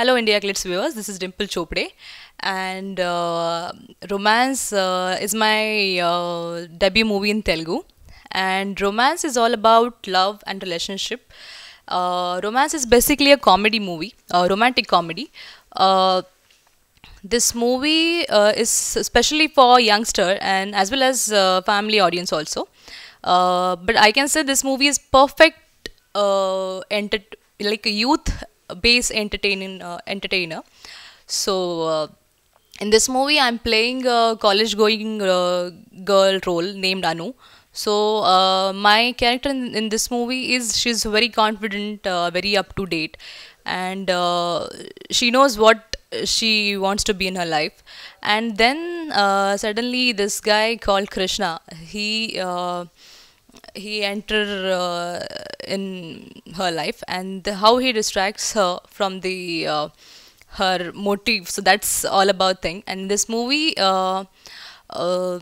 Hello, India Glitz viewers. This is Dimple Chopre, and uh, Romance uh, is my uh, debut movie in Telugu. And Romance is all about love and relationship. Uh, romance is basically a comedy movie, a romantic comedy. Uh, this movie uh, is especially for youngster and as well as family audience also. but I can say this movie is perfect uh, enter- like youth Base entertaining uh, entertainer. So uh, in this movie, I'm playing a college-going uh, girl role named Anu. So uh, my character in, in, this movie is she's very confident, uh, very up to date, and uh, she knows what she wants to be in her life. And then suddenly this guy called Krishna, he he enter uh, in her life and how he distracts her from the uh, her motive so that's all about thing and this movie uh, uh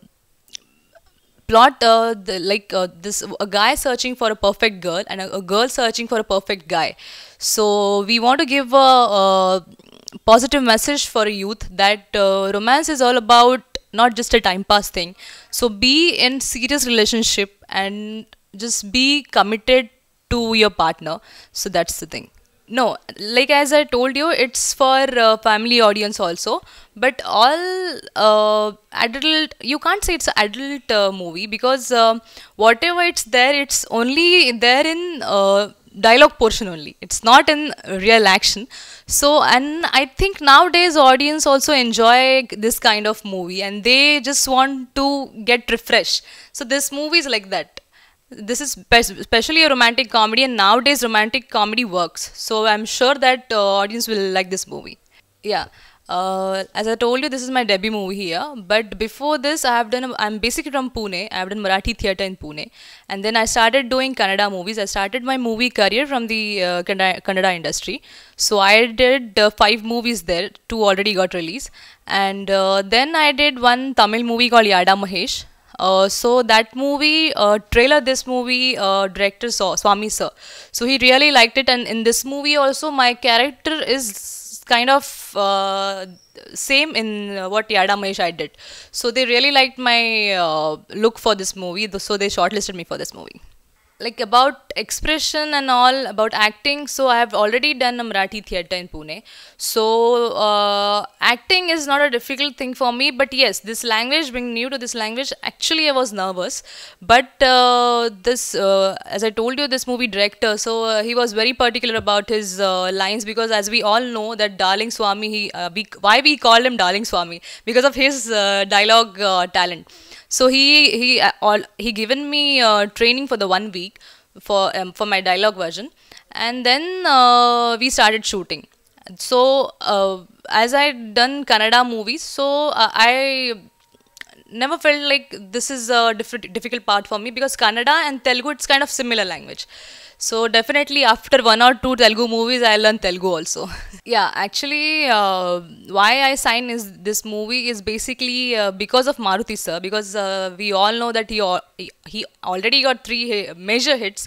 plot uh, the, like uh, this a guy searching for a perfect girl and a, a, girl searching for a perfect guy so we want to give a, a positive message for a youth that romance is all about not just a time pass thing so be in serious relationship and just be committed to your partner so that's the thing no like as i told you it's for uh, family audience also but all uh, adult you can't say it's an adult uh, movie because uh, whatever it's there it's only there in uh, dialogue portion only it's not in real action so and i think nowadays audience also enjoy this kind of movie and they just want to get refreshed so this movie is like that this is especially a romantic comedy and nowadays romantic comedy works so i'm sure that uh, audience will like this movie yeah uh, as I told you, this is my debut movie here. But before this, I have done. I'm basically from Pune. I've done Marathi theatre in Pune, and then I started doing Kannada movies. I started my movie career from the uh, Kannada, industry. So I did uh, five movies there. Two already got released, and uh, then I did one Tamil movie called Yada Mahesh. Uh, so that movie uh, trailer this movie uh, director saw swami sir so he really liked it and in this movie also my character is kind of uh, same in what Yada I did. So they really liked my uh, look for this movie, so they shortlisted me for this movie like about expression and all about acting so i have already done a marathi theater in pune so uh, acting is not a difficult thing for me but yes this language being new to this language actually i was nervous but uh, this uh, as i told you this movie director so uh, he was very particular about his uh, lines because as we all know that darling swami he uh, why we call him darling swami because of his dialogue talent so he he all he given me training for the one week week for um, for my dialogue version, and then uh, we started shooting. So uh, as I had done Kannada movies, so uh, I never felt like this is a different difficult part for me because Kannada and Telugu it's kind of similar language. So definitely after one or two Telugu movies, I learned Telugu also. yeah, actually, uh, why I signed is this movie is basically uh, because of Maruti sir, because uh, we all know that he he already got three major hits.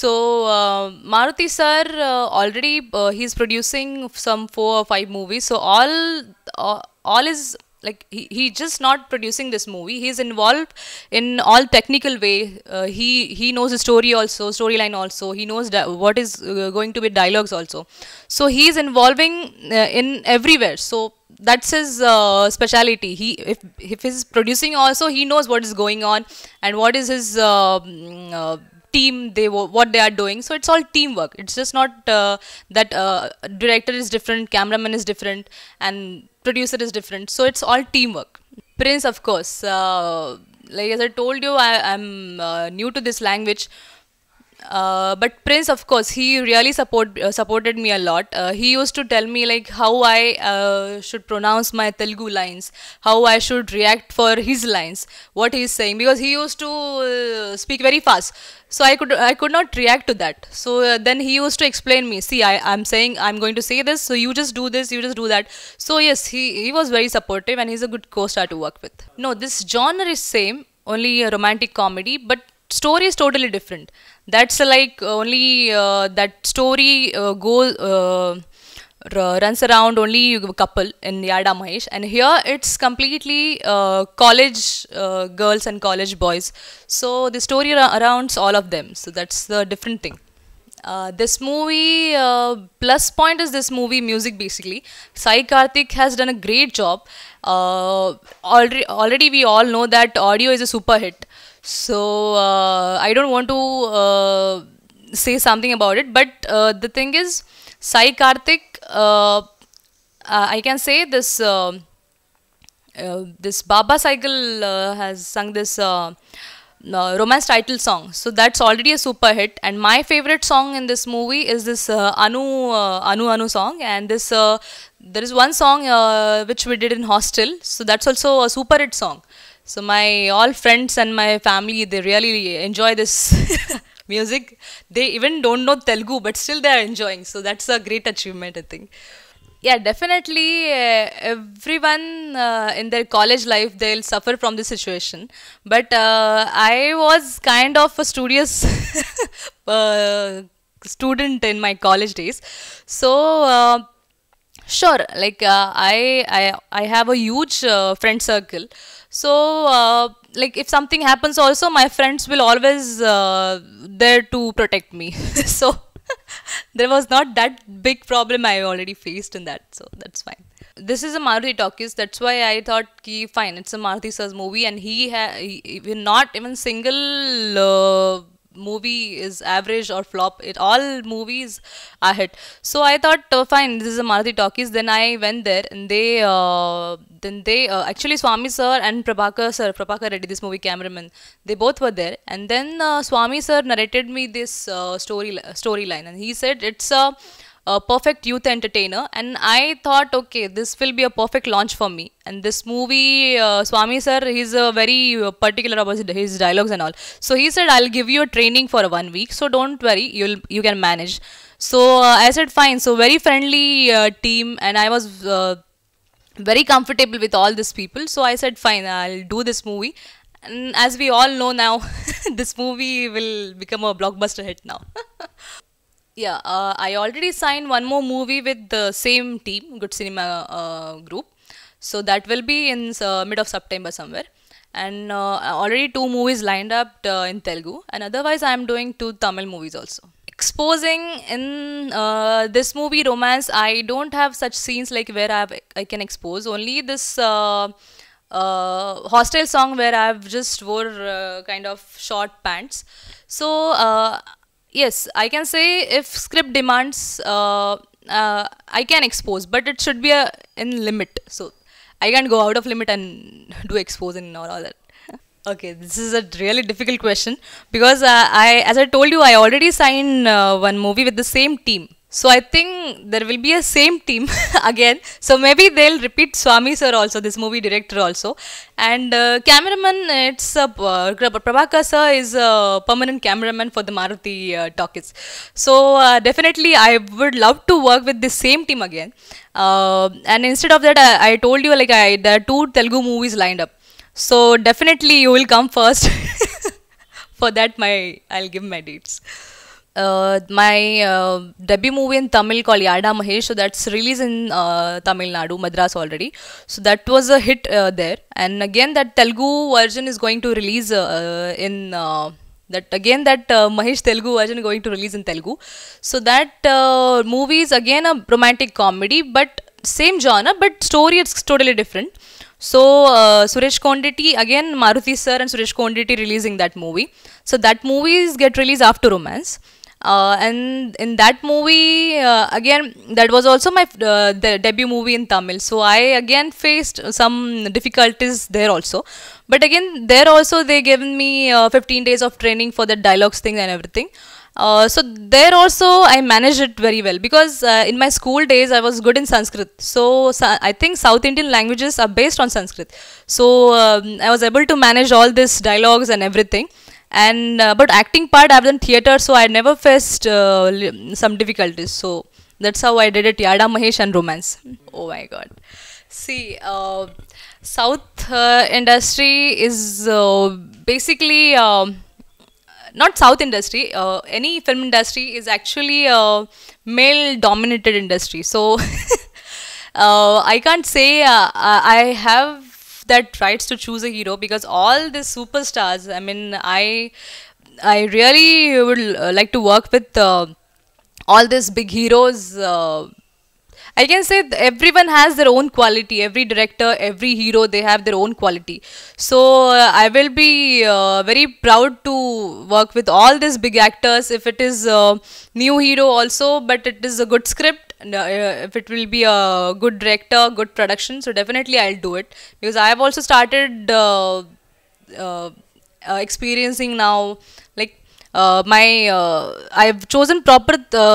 So uh, Maruti sir uh, already uh, he's producing some four or five movies. So all all is like he, he just not producing this movie he's involved in all technical way uh, he he knows the story also storyline also he knows what is uh, going to be dialogues also so he's involving uh, in everywhere so that's his uh, speciality he if if he's producing also he knows what is going on and what is his uh, mm, uh, team they what they are doing so it's all teamwork it's just not uh, that uh, director is different cameraman is different and producer is different so it's all teamwork prince of course uh, like as i told you i am uh, new to this language uh, but Prince, of course, he really support uh, supported me a lot. Uh, he used to tell me like how I uh, should pronounce my Telugu lines, how I should react for his lines, what he's saying, because he used to uh, speak very fast. So I could I could not react to that. So uh, then he used to explain me. See, I I'm saying I'm going to say this, so you just do this, you just do that. So yes, he he was very supportive and he's a good co-star to work with. No, this genre is same only a romantic comedy but story is totally different that's like only uh, that story uh, goes uh, runs around only a couple in yada mahesh and here it's completely uh, college uh, girls and college boys so the story surrounds all of them so that's the different thing uh, this movie uh, plus point is this movie music basically sai karthik has done a great job uh, already already we all know that audio is a super hit so uh, I don't want to uh, say something about it, but uh, the thing is, Sai Karthik, I can say this. Uh, this Baba Cycle uh, has sung this uh, romance title song. So that's already a super hit. And my favorite song in this movie is this Anu Anu Anu song. And this there is one song which we did in Hostel. So that's also a super hit song. So my all friends and my family they really enjoy this music. They even don't know Telugu but still they are enjoying. So that's a great achievement I think. Yeah, definitely uh, everyone uh, in their college life they'll suffer from this situation. But uh, I was kind of a studious uh, student in my college days. So uh, sure like uh, i i i have a huge uh, friend circle so uh, like if something happens also my friends will always uh, there to protect me so there was not that big problem i already faced in that so that's fine this is a Maruti Talkies. That's why I thought ki fine, it's a Maruti sir's movie, and he, ha- he, not even single uh, movie is average or flop it all movies are hit so i thought oh, fine this is a Marathi talkies then i went there and they uh, then they uh, actually swami sir and prabhakar sir prabhakar reddy this movie cameraman they both were there and then uh, swami sir narrated me this uh, story storyline and he said it's a a perfect youth entertainer and i thought okay this will be a perfect launch for me and this movie uh, swami sir he's a very uh, particular about his dialogues and all so he said i'll give you a training for one week so don't worry you'll you can manage so uh, i said fine so very friendly uh, team and i was uh, very comfortable with all these people so i said fine i'll do this movie and as we all know now this movie will become a blockbuster hit now Yeah, uh, I already signed one more movie with the same team, Good Cinema uh, Group. So that will be in uh, mid of September somewhere. And uh, already two movies lined up uh, in Telugu. And otherwise, I am doing two Tamil movies also. Exposing in uh, this movie romance, I don't have such scenes like where i I can expose. Only this hostile song where I've just wore kind of short pants. So yes i can say if script demands uh, uh, i can expose but it should be a in limit so i can't go out of limit and do expose and all, all that okay this is a really difficult question because uh, i as i told you i already signed uh, one movie with the same team so I think there will be a same team again. So maybe they'll repeat Swami sir also, this movie director also. And uh, cameraman, it's uh, uh Prabhakar sir is a permanent cameraman for the Maruti uh, Talkies. So uh, definitely I would love to work with the same team again. Uh, and instead of that, I, I told you like I, there are two Telugu movies lined up. So definitely you will come first. for that, my I'll give my dates uh, my uh, debut movie in Tamil called Yada Mahesh. So that's released in uh, Tamil Nadu, Madras already. So that was a hit uh, there. And again, that Telugu version is going to release uh, in uh, that again that uh, Mahesh Telugu version going to release in Telugu. So that movie is again a romantic comedy, but same genre, but story it's totally different. So uh, Suresh Konditi again Maruthi sir and Suresh Konditi releasing that movie. So that movies get released after romance. Uh, and in that movie, uh, again, that was also my uh, debut movie in Tamil. So I again faced some difficulties there also. But again, there also they given me uh, 15 days of training for the dialogues thing and everything. Uh, so there also I managed it very well because uh, in my school days I was good in Sanskrit. So, I think South Indian languages are based on Sanskrit. So um, I was able to manage all these dialogues and everything and uh, but acting part i've done theater so i never faced uh, some difficulties so that's how i did it yada mahesh and romance oh my god see uh, south uh, industry is uh, basically um, not south industry uh, any film industry is actually a male dominated industry so i can't say i have that tries to choose a hero because all these superstars, I mean, I I really would uh, like to work with uh, all these big heroes. Uh, I can say everyone has their own quality. Every director, every hero, they have their own quality. So uh, I will be uh, very proud to work with all these big actors. If it is a uh, new hero also, but it is a good script, and, uh, if it will be a good director good production so definitely i'll do it because i have also started uh, uh, uh experiencing now like uh, my uh, I have chosen proper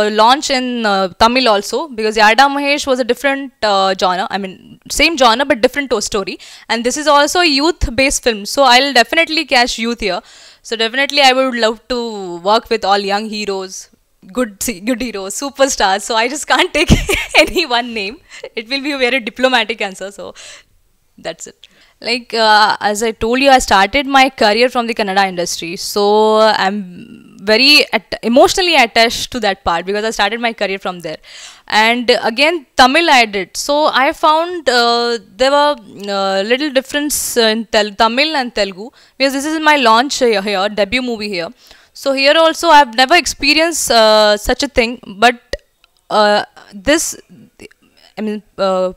launch in Tamil also because Yada Mahesh was a different genre. I mean, same genre but different story. And this is also a youth-based film, so I'll definitely cash youth here. So definitely, I would love to work with all young heroes good good heroes, superstars. So I just can't take any one name. It will be a very diplomatic answer. So that's it. Like uh, as I told you, I started my career from the Canada industry. So I'm very at- emotionally attached to that part because I started my career from there. And again, Tamil I did. So I found uh, there were uh, little difference in tel- Tamil and Telugu because this is my launch here, here debut movie here so here also i've never experienced uh, such a thing but uh, this i mean uh,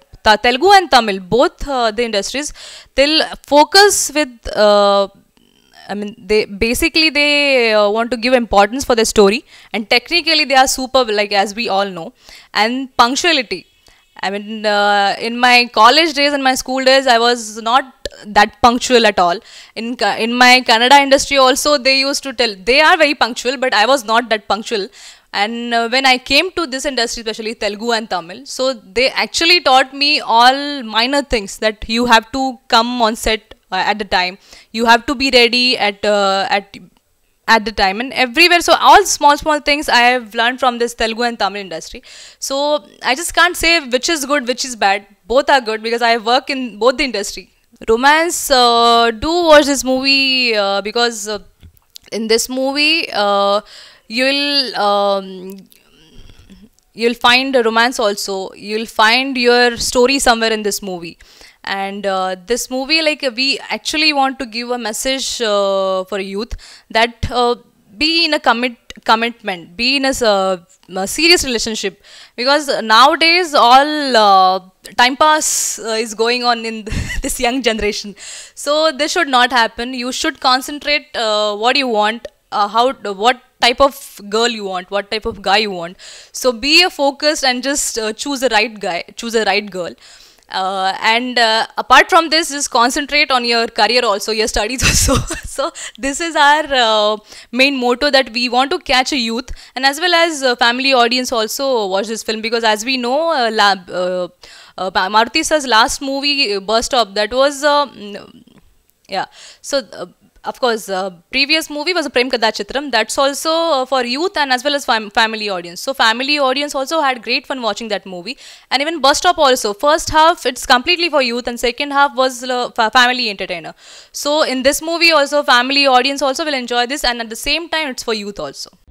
telugu and tamil both uh, the industries they'll focus with uh, I mean, they basically they uh, want to give importance for the story, and technically they are super, like as we all know, and punctuality. I mean, uh, in my college days and my school days, I was not that punctual at all. In in my Canada industry also they used to tell they are very punctual, but I was not that punctual. And uh, when I came to this industry, especially Telugu and Tamil, so they actually taught me all minor things that you have to come on set uh, at the time, you have to be ready at uh, at at the time and everywhere so all small small things i have learned from this telugu and tamil industry so i just can't say which is good which is bad both are good because i work in both the industry romance uh, do watch this movie uh, because uh, in this movie uh, you'll um, you'll find romance also you'll find your story somewhere in this movie and uh, this movie like we actually want to give a message uh, for youth that be in a commit commitment be in uh, a, serious relationship because nowadays all uh, time pass uh, is going on in this young generation so this should not happen you should concentrate uh, what you want uh, how what type of girl you want what type of guy you want so be a focused and just choose the right guy choose the right girl uh, and uh, apart from this just concentrate on your career also your studies also so this is our uh, main motto that we want to catch a youth and as well as uh, family audience also watch this film because as we know uh, lab, uh, uh, maruti last movie burst up that was um, yeah so of course, uh, previous movie was a Prem Kada Chitram. That's also uh, for youth and as well as fam family audience. So family audience also had great fun watching that movie. And even Bus Stop also. First half, it's completely for youth and second half was uh, family entertainer. So in this movie also, family audience also will enjoy this and at the same time, it's for youth also.